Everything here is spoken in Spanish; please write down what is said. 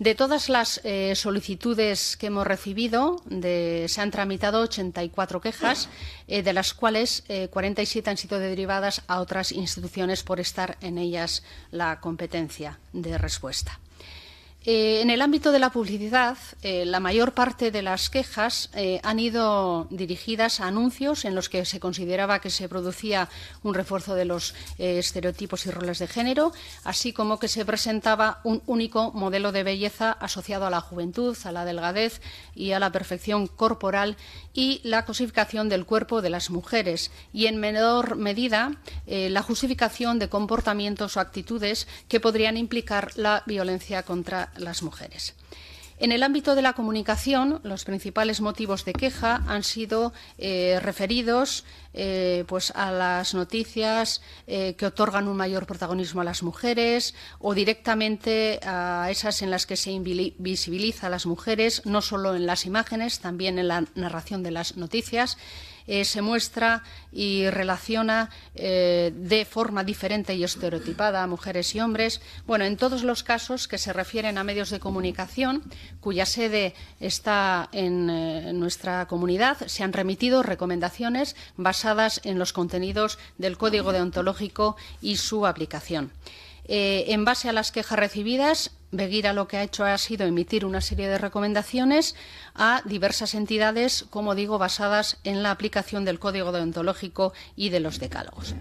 De todas las eh, solicitudes que hemos recibido, se han tramitado 84 quejas, eh, de las cuales 47 eh, han sido derivadas a otras instituciones por estar en ellas la competencia de respuesta. Eh, en el ámbito de la publicidad, eh, la mayor parte de las quejas eh, han ido dirigidas a anuncios en los que se consideraba que se producía un refuerzo de los estereotipos y roles de género, así como que se presentaba un único modelo de belleza asociado a la juventud, a la delgadez y a la perfección corporal y la cosificación del cuerpo de las mujeres y, en menor medida, la justificación de comportamientos o actitudes que podrían implicar la violencia contra las mujeres. En el ámbito de la comunicación, los principales motivos de queja han sido eh, referidos eh, pues a las noticias eh, que otorgan un mayor protagonismo a las mujeres o directamente a esas en las que se invisibiliza a las mujeres, no solo en las imágenes, también en la narración de las noticias. Eh, se muestra y relaciona de forma diferente y estereotipada a mujeres y hombres. Bueno, en todos los casos que se refieren a medios de comunicación, cuya sede está en, nuestra comunidad, se han remitido recomendaciones basadas en los contenidos del Código Deontológico y su aplicación. Eh, en base a las quejas recibidas, Beguira lo que ha hecho ha sido emitir una serie de recomendaciones a diversas entidades, como digo, basadas en la aplicación del Código Deontológico y de los decálogos.